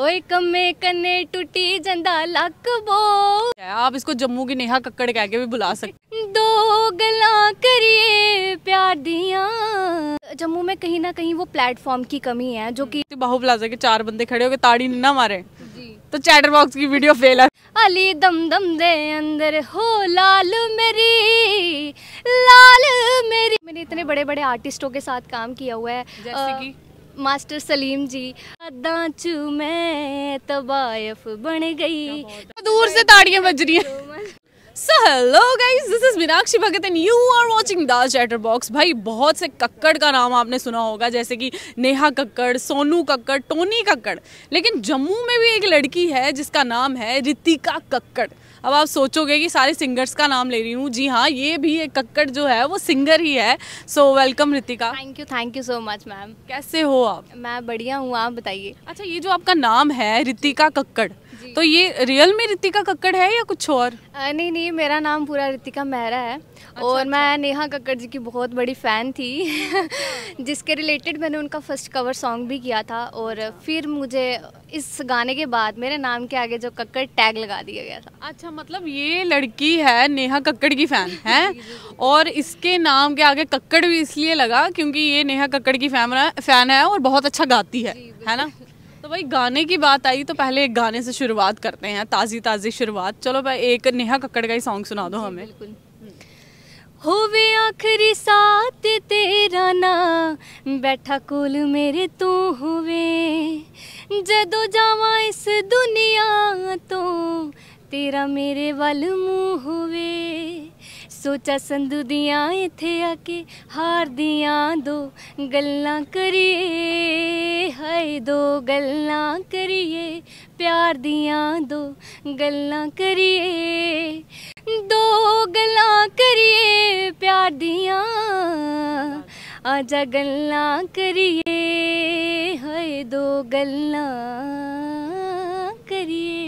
ओए कमे कने टूटी जंदा लक बो आप इसको जम्मू की नेहा कक्कड़ कह के भी बुला सकते दो गला करिए प्यार दिया जम्मू में कहीं ना कहीं वो प्लेटफॉर्म की कमी है जो कि बाहू प्लाजा के चार बंदे खड़े हो गए ताड़ी ना मारे तो चैटर बॉक्स की वीडियो फेल है अली दम दम दे अंदर हो लाल मेरी लाल मेरी मैंने इतने बड़े बड़े आर्टिस्टों के साथ काम किया हुआ है जैसे की मास्टर सलीम जी चू मैं तबायफ बन गई दूर से ताड़ियाँ बज रही हैं so hello guys this is Meenakshi Bhagat and you are watching the chatter box भाई बहुत से कक्कड़ का नाम आपने सुना होगा जैसे कि नेहा कक्कड़ सोनू कक्कड़ टोनी कक्कड़ लेकिन जम्मू में भी एक लड़की है जिसका नाम है रितिका कक्कड़ अब आप सोचोगे कि सारे सिंगर्स का नाम ले रही हूँ जी हाँ ये भी एक कक्कड़ जो है वो सिंगर ही है so welcome Ritika thank you thank you so much ma'am कैसे हो आप मैं बढ़िया हूँ आप बताइए अच्छा ये जो आपका नाम है रितिका कक्कड़ तो ये रियल में रितिका कक्कड़ है या कुछ और नहीं नहीं मेरा नाम पूरा रितिका मेहरा है अच्छा, और अच्छा। मैं नेहा कक्कड़ जी की बहुत बड़ी फ़ैन थी हाँ। जिसके रिलेटेड मैंने उनका फर्स्ट कवर सॉन्ग भी किया था और अच्छा। फिर मुझे इस गाने के बाद मेरे नाम के आगे जो कक्कड़ टैग लगा दिया गया था अच्छा मतलब ये लड़की है नेहा कक्कड़ की फ़ैन है और इसके नाम के आगे कक्कड़ भी इसलिए लगा क्योंकि ये नेहा कक्कड़ की फ़ैन है और बहुत अच्छा गाती है है ना तो भाई गाने की बात आई तो पहले एक गाने से शुरुआत करते हैं ताज़ी ताज़ी शुरुआत चलो भाई एक नेहा कक्कड़ का ही सॉन्ग सुना दो हमें होवे आखरी साथ तेरा ना बैठा कोल मेरे तू होवे जदो जावा इस दुनिया तो तेरा मेरे वल मुँह होवे ਸੋਚਾ ਸੰਧੂ ਦੀਆਂ ਇੱਥੇ ਆ ਕੇ ਹਾਰਦੀਆਂ ਦੋ ਗੱਲਾਂ ਕਰੀਏ ਹਾਏ ਦੋ ਗੱਲਾਂ ਕਰੀਏ ਪਿਆਰ ਦੀਆਂ ਦੋ ਗੱਲਾਂ ਕਰੀਏ ਦੋ ਗੱਲਾਂ ਕਰੀਏ ਪਿਆਰ ਦੀਆਂ ਆਜਾ ਗੱਲਾਂ ਕਰੀਏ ਹਾਏ ਦੋ ਗੱਲਾਂ ਕਰੀਏ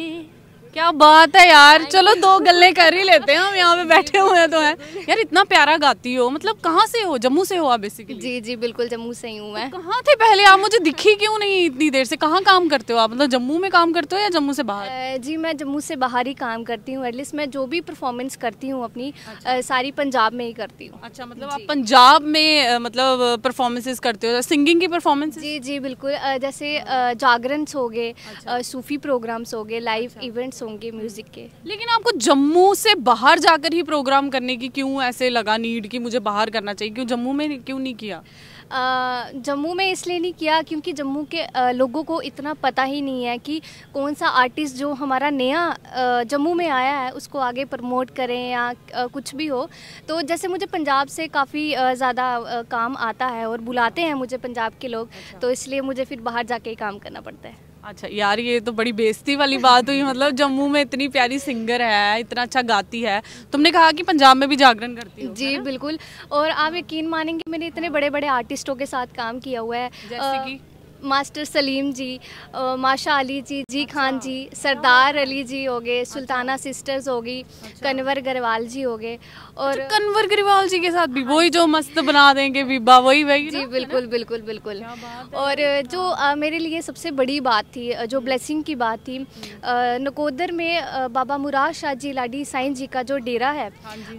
क्या बात है यार चलो दो गले कर ही लेते हैं हम यहाँ पे बैठे हुए हैं तो है यार इतना प्यारा गाती हो मतलब कहाँ से हो जम्मू से हो आप बेसिकली जी जी बिल्कुल जम्मू से ही हूँ मैं तो कहाँ थे पहले आप मुझे दिखी क्यों नहीं इतनी देर से कहाँ काम करते हो आप मतलब जम्मू में काम करते हो या जम्मू से बाहर जी मैं जम्मू से बाहर ही काम करती हूँ एटलीस्ट मैं जो भी परफॉर्मेंस करती हूँ अपनी अच्छा। सारी पंजाब में ही करती हूँ अच्छा मतलब आप पंजाब में मतलब परफॉर्मेंसेज करते हो सिंगिंग की परफॉर्मेंस जी जी बिल्कुल जैसे जागरण हो गए अच्छा। सूफी प्रोग्राम्स हो गए लाइव इवेंट्स होंगे जाएंगे म्यूज़िक के लेकिन आपको जम्मू से बाहर जाकर ही प्रोग्राम करने की क्यों ऐसे लगा नीड कि मुझे बाहर करना चाहिए क्यों जम्मू में क्यों नहीं किया जम्मू में इसलिए नहीं किया क्योंकि जम्मू के लोगों को इतना पता ही नहीं है कि कौन सा आर्टिस्ट जो हमारा नया जम्मू में आया है उसको आगे प्रमोट करें या कुछ भी हो तो जैसे मुझे पंजाब से काफ़ी ज़्यादा काम आता है और बुलाते हैं मुझे पंजाब के लोग अच्छा। तो इसलिए मुझे फिर बाहर जाके ही काम करना पड़ता है अच्छा यार ये तो बड़ी बेइज्जती वाली बात हुई मतलब जम्मू में इतनी प्यारी सिंगर है इतना अच्छा गाती है तुमने कहा कि पंजाब में भी जागरण करती हो जी बिल्कुल और आप यकीन मानेंगे मैंने इतने बड़े बड़े आर्टिस्टों के साथ काम किया हुआ है जैसे कि मास्टर सलीम जी माशा अली जी जी अच्छा, खान जी सरदार अली जी हो गए सुल्ताना अच्छा, सिस्टर्स होगी अच्छा, कन्वर गरवाल जी हो गए और अच्छा, कन्वर ग्रवाल जी के साथ भी वही जो मस्त बना देंगे बीबा वही वही जी बिल्कुल बिल्कुल बिल्कुल और जो आ, मेरे लिए सबसे बड़ी बात थी जो ब्लेसिंग की बात थी हम्म। नकोदर में बाबा मुराद शाह जी लाडी साइन जी का जो डेरा है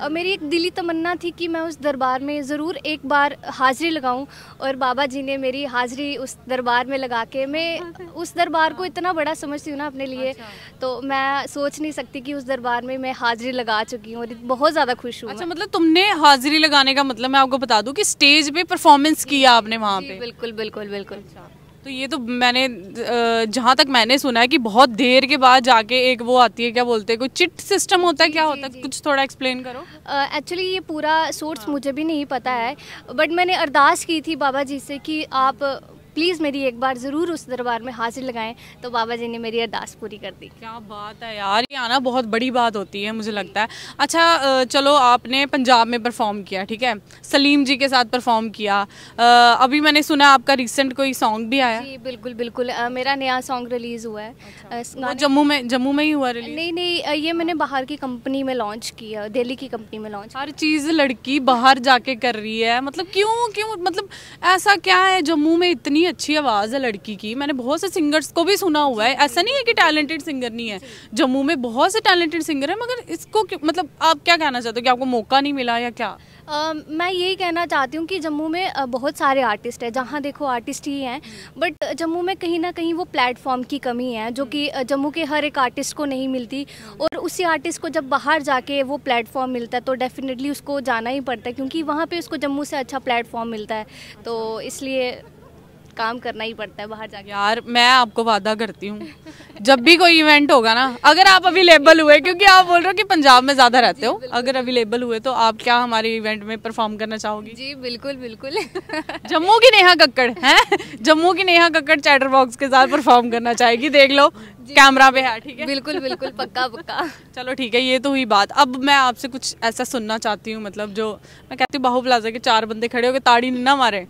हाँ मेरी एक दिली तमन्ना थी कि मैं उस दरबार में ज़रूर एक बार हाजिरी लगाऊँ और बाबा जी ने मेरी हाजिरी उस दरबार दरबार में लगा के मैं उस दरबार को हाँ। इतना बड़ा समझती हूँ ना अपने लिए अच्छा। तो मैं सोच नहीं सकती कि उस दरबार में मैं हाजिरी लगा चुकी हूँ और बहुत ज़्यादा खुश हूँ अच्छा मतलब तुमने हाजिरी लगाने का मतलब मैं आपको बता दूँ की स्टेज पे परफॉर्मेंस किया आपने वहाँ पे बिल्कुल बिल्कुल बिल्कुल अच्छा। तो ये तो मैंने जहाँ तक मैंने सुना है कि बहुत देर के बाद जाके एक वो आती है क्या बोलते हैं कोई चिट सिस्टम होता है क्या होता है कुछ थोड़ा एक्सप्लेन करो एक्चुअली uh, ये पूरा सोर्स हाँ। मुझे भी नहीं पता है बट मैंने अरदास की थी बाबा जी से कि आप प्लीज़ मेरी एक बार ज़रूर उस दरबार में हाजिर लगाएं तो बाबा जी ने मेरी अरदास पूरी कर दी क्या बात है यार ये आना बहुत बड़ी बात होती है मुझे लगता है अच्छा चलो आपने पंजाब में परफॉर्म किया ठीक है सलीम जी के साथ परफॉर्म किया अभी मैंने सुना आपका रिसेंट कोई सॉन्ग भी आया जी बिल्कुल बिल्कुल मेरा नया सॉन्ग रिलीज़ हुआ है अच्छा। जम्मू में जम्मू में ही हुआ रिलीज नहीं नहीं ये मैंने बाहर की कंपनी में लॉन्च किया दिल्ली की कंपनी में लॉन्च हर चीज़ लड़की बाहर जाके कर रही है मतलब क्यों क्यों मतलब ऐसा क्या है जम्मू में इतनी अच्छी आवाज़ है लड़की की मैंने बहुत से सिंगर्स को भी सुना हुआ है ऐसा नहीं है कि टैलेंटेड सिंगर नहीं है जम्मू में बहुत से टैलेंटेड सिंगर है मगर इसको मतलब आप क्या कहना चाहते हो कि आपको मौका नहीं मिला या क्या Uh, मैं यही कहना चाहती हूँ कि जम्मू में बहुत सारे आर्टिस्ट हैं जहाँ देखो आर्टिस्ट ही हैं बट जम्मू में कहीं ना कहीं वो प्लेटफॉर्म की कमी है जो कि जम्मू के हर एक आर्टिस्ट को नहीं मिलती और उसी आर्टिस्ट को जब बाहर जाके वो प्लेटफॉर्म मिलता है तो डेफिनेटली उसको जाना ही पड़ता है क्योंकि वहाँ पर उसको जम्मू से अच्छा प्लेटफॉर्म मिलता है तो इसलिए काम करना ही पड़ता है बाहर जाके यार मैं आपको वादा करती हूँ जब भी कोई इवेंट होगा ना अगर आप अवेलेबल हुए क्योंकि आप बोल रहे हो कि पंजाब में ज़्यादा रहते हो अगर अवेलेबल हुए तो आप क्या हमारे इवेंट में परफॉर्म करना चाहोगी जी बिल्कुल बिल्कुल जम्मू की नेहा कक्कड़ है जम्मू की नेहा कक्कड़ चैटर बॉक्स के साथ परफॉर्म करना चाहेगी देख लो कैमरा पे है ठीक है बिल्कुल बिल्कुल पक्का पक्का चलो ठीक है ये तो हुई बात अब मैं आपसे कुछ ऐसा सुनना चाहती हूँ मतलब जो मैं कहती हूँ बाहू प्लाजा के चार बंदे खड़े हो गए ताड़ी ना मारे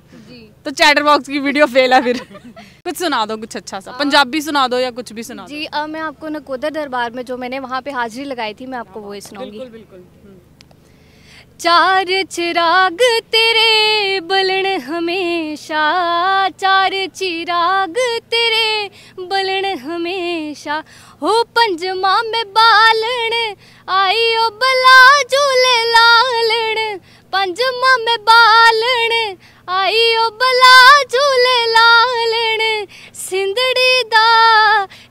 तो चैटर बॉक्स की वीडियो फेल है फिर कुछ सुना दो कुछ अच्छा सा हाँ। पंजाबी सुना दो या कुछ भी सुना जी दो। आ, मैं आपको नकोदर दरबार में जो मैंने वहाँ पे हाजिरी लगाई थी मैं आपको वो सुनाऊंगी हम्म। चार चिराग तेरे बलन हमेशा चार चिराग तेरे बलन हमेशा हो पंजमा में बालन आई ओ बला झूले लालन पंजमा में बालन ਆਈਓ ਬਲਾ ਝੂਲੇ ਲਾਲਣ ਸਿੰਦੜੀ ਦਾ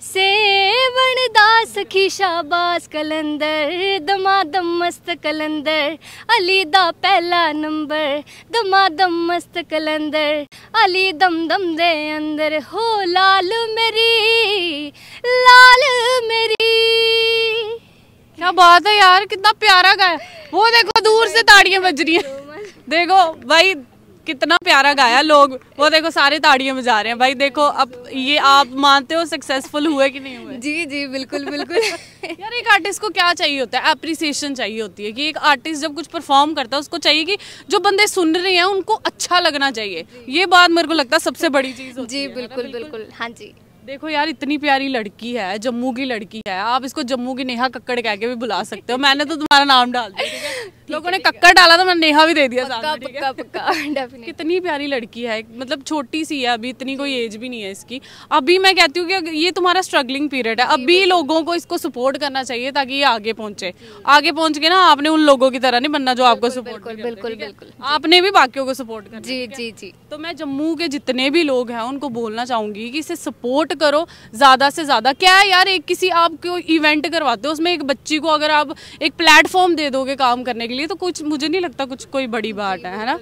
सेवन दास सखी शाबाश कलंदर दमादम मस्त कलंदर अली दा पहला नंबर दमादम मस्त कलंदर अली दम दम दे अंदर हो लाल मेरी लाल मेरी क्या बात है यार कितना प्यारा गाया वो देखो दूर से ताड़ियां बज रही हैं देखो भाई कितना प्यारा गाया लोग वो देखो सारे ताड़ियाँ बजा रहे हैं भाई देखो अब ये आप मानते हो सक्सेसफुल हुए कि नहीं हुए जी जी बिल्कुल बिल्कुल यार एक आर्टिस्ट को क्या चाहिए होता है अप्रिसिएशन चाहिए होती है कि एक आर्टिस्ट जब कुछ परफॉर्म करता है उसको चाहिए कि जो बंदे सुन रहे हैं उनको अच्छा लगना चाहिए ये बात मेरे को लगता है सबसे बड़ी चीज़ जी बिल्कुल बिल्कुल हाँ जी देखो यार इतनी प्यारी लड़की है जम्मू की लड़की है आप इसको जम्मू की नेहा कक्कड़ कह के भी बुला सकते हो मैंने तो तुम्हारा नाम डाल दिया लोगों ने कक्कर डाला तो मैंने नेहा भी दे दिया पक्का पक्का पक्का कितनी प्यारी लड़की है मतलब छोटी सी है अभी इतनी कोई एज भी नहीं है इसकी अभी मैं कहती हूँ कि ये तुम्हारा स्ट्रगलिंग पीरियड है अभी लोगों को इसको सपोर्ट करना चाहिए ताकि ये आगे पहुंचे आगे पहुंच के ना आपने उन लोगों की तरह नहीं बनना जो आपको सपोर्ट बिल्कुल बिल्कुल आपने भी बाकियों को सपोर्ट करना जी जी जी तो मैं जम्मू के जितने भी लोग हैं उनको बोलना चाहूंगी की इसे सपोर्ट करो ज्यादा से ज्यादा क्या यार एक किसी आप इवेंट करवाते हो उसमें एक बच्ची को अगर आप एक प्लेटफॉर्म दे दोगे काम करने के लिए लिए तो कुछ मुझे नहीं लगता कुछ कोई बड़ी बात है है ना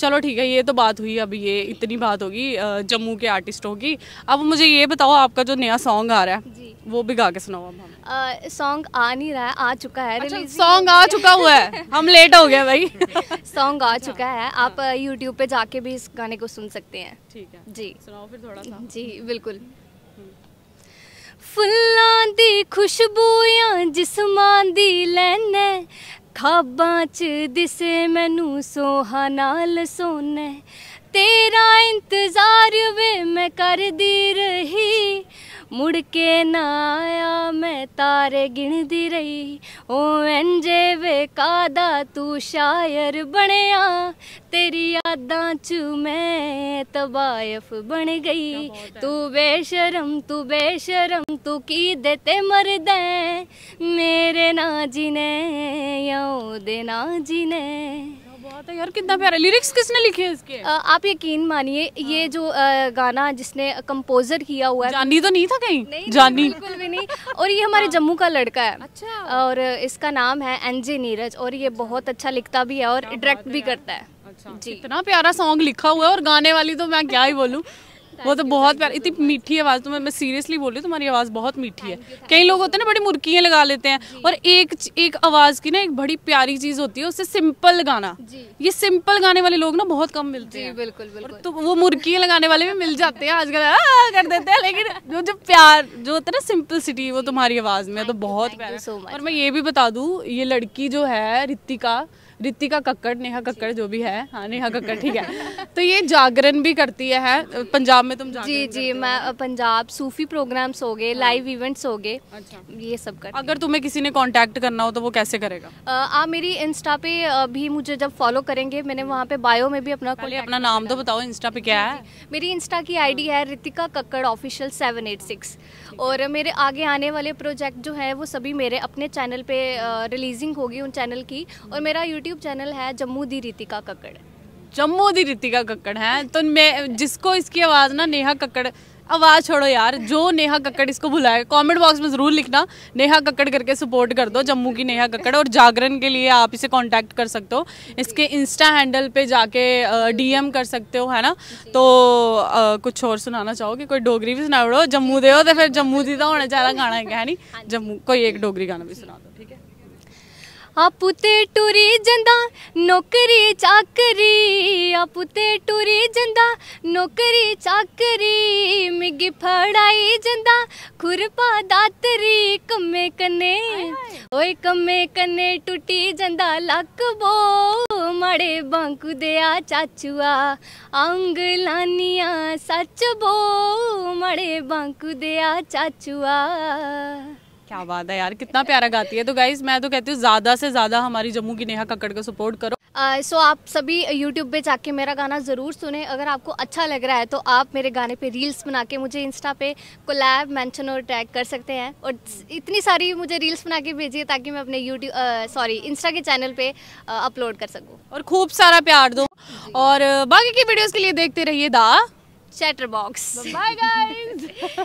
चलो ठीक है ये तो बात हुई अब ये इतनी बात होगी जम्मू के आर्टिस्ट होगी अब मुझे ये बताओ आपका जो नया सॉन्ग आ रहा है वो भी गा के सुनाओ अब सॉन्ग आ नहीं रहा है आ चुका है अच्छा, सॉन्ग आ चुका हुआ है हम लेट हो गए भाई सॉन्ग आ चुका है आप यूट्यूब हाँ। पे जाके भी इस गाने को सुन सकते हैं ठीक है जी सुनाओ फिर थोड़ा सा जी बिल्कुल हम्म। फुल्लां दी खुशबूयां जिस्मां दी लैने ਖਾਬਾਂ 'ਚ ਦਿਸੇ ਮੈਨੂੰ ਨਾਲ ਸੋਨੇ ਤੇਰਾ ਇੰਤਜ਼ਾਰ ਵੇ ਮੈਂ ਕਰਦੀ ਰਹੀ ਮੁੜ ਕੇ ਨਾ ਆ ਮੈਂ ਤਾਰੇ ਗਿਣਦੀ ਰਹੀ ਓ ਐਂਜੇ ਵੇ ਕਾਦਾ ਤੂੰ ਸ਼ਾਇਰ ਬਣਿਆ ਤੇਰੀ ਯਾਦਾਂ 'ਚ ਮੈਂ ਤਬਾਇਫ ਬਣ ਗਈ ਤੂੰ ਬੇਸ਼ਰਮ ਤੂੰ ਬੇਸ਼ਰਮ ਤੂੰ ਕੀ ਦੇ ਤੇ ਮੇਰੇ ਨਾ ਜਿਨੇ ਯਾਉ ਦੇ ਨਾ ਜਿਨੇ बात है यार कितना प्यारा लिरिक्स किसने लिखे हैं इसके आ, आप यकीन मानिए हाँ। ये जो आ, गाना जिसने कंपोजर किया हुआ है जानी तो नहीं था कहीं नहीं, जानी बिल्कुल भी नहीं और ये हमारे हाँ। जम्मू का लड़का है अच्छा और इसका नाम है एनजे नीरज और ये बहुत अच्छा लिखता भी है और डायरेक्ट भी करता है अच्छा इतना प्यारा सॉन्ग लिखा हुआ है और गाने वाली तो मैं क्या ही बोलूँ वो तो बहुत प्यार इतनी मीठी आवाज़ तो मैं मैं सीरियसली बोल रही हूँ तुम्हारी आवाज़ बहुत मीठी है कई लोग होते हैं ना बड़ी मुर्कियाँ लगा लेते हैं और एक एक आवाज़ की ना एक बड़ी प्यारी चीज़ होती है उससे सिंपल गाना ये सिंपल गाने वाले लोग ना बहुत कम मिलते हैं बिल्कुल बिल्कुल तो वो मुर्कियाँ लगाने वाले भी मिल जाते हैं आजकल कर देते हैं लेकिन जो जो प्यार जो होता है ना सिंपल सिटी वो तुम्हारी आवाज़ में तो बहुत प्यार और मैं ये भी बता दूँ ये लड़की जो है रितिका रितिका कक्कड़ नेहा कक्कड़ जो भी है हाँ नेहा कक्कड़ ठीक है तो ये जागरण भी करती है पंजाब में तुम जी जी मैं पंजाब सूफी प्रोग्राम्स हो गए हाँ। लाइव इवेंट्स हो गए अच्छा ये सब कर अगर तुम्हें किसी ने कॉन्टेक्ट करना हो तो वो कैसे करेगा आप मेरी इंस्टा पे भी मुझे जब फॉलो करेंगे मैंने वहाँ पे बायो में भी अपना अपना नाम तो बताओ इंस्टा पे क्या है मेरी इंस्टा की आईडी हाँ। है Ritika Kakkar official seven eight six और मेरे आगे आने वाले प्रोजेक्ट जो है वो सभी मेरे अपने चैनल पे रिलीजिंग होगी उन चैनल की और हम्म। मेरा यूट्यूब यूट्यूब चैनल है जम्मू दी रितिका कक्कड़ जम्मू दी रितिका कक्कड़ है तो मैं जिसको इसकी आवाज़ ना नेहा कक्कड़ आवाज़ छोड़ो यार जो नेहा कक्कड़ इसको बुलाए कमेंट बॉक्स में ज़रूर लिखना नेहा कक्कड़ करके सपोर्ट कर दो जम्मू की नेहा कक्कड़ और जागरण के लिए आप इसे कांटेक्ट कर सकते हो इसके इंस्टा हैंडल पे जाके डीएम कर सकते हो है ना तो आ, कुछ और सुनाना चाहोगे कोई डोगरी भी सुना जम्मू दे हो तो फिर जम्मू दी का तो होना चाहिए गाना है नी हाँ जम्मू कोई एक डोगरी गाना भी सुना दो ठीक है ਆਪੂ ਤੇ ਟੁਰੀ ਜਾਂਦਾ ਨੌਕਰੀ ਚਾਕਰੀ ਆਪੂ ਤੇ ਟੁਰੀ ਜਾਂਦਾ ਨੌਕਰੀ ਚਾਕਰੀ ਮਿੱਗੀ ਫੜਾਈ ਜਾਂਦਾ ਖੁਰਪਾ ਦਾਤਰੀ ਕੰਮੇ ਕਨੇ ਓਏ ਕੰਮੇ ਕਨੇ ਟੁੱਟੀ ਜਾਂਦਾ ਲੱਕ ਬੋ ਮੜੇ ਬਾਂਕ ਦੇ ਆ ਚਾਚੂਆ ਅੰਗ ਲਾਨੀਆਂ ਸੱਚ ਬੋ ਮੜੇ ਬਾਂਕ ਦੇ ਆ ਚਾਚੂਆ क्या बात है यार कितना प्यारा गाती है तो गाइज मैं तो कहती हूँ ज़्यादा से ज़्यादा हमारी जम्मू की नेहा कक्कड़ को सपोर्ट करो सो uh, so आप सभी यूट्यूब पे जाके मेरा गाना ज़रूर सुने अगर आपको अच्छा लग रहा है तो आप मेरे गाने पे रील्स बना के मुझे इंस्टा पे कोलैब मेंशन और टैग कर सकते हैं और इतनी सारी मुझे रील्स बना के भेजिए ताकि मैं अपने यूट्यूब सॉरी इंस्टा के चैनल पे अपलोड कर सकूँ और खूब सारा प्यार दो और बाकी की वीडियोज़ के लिए देखते रहिए दा चैटर बॉक्स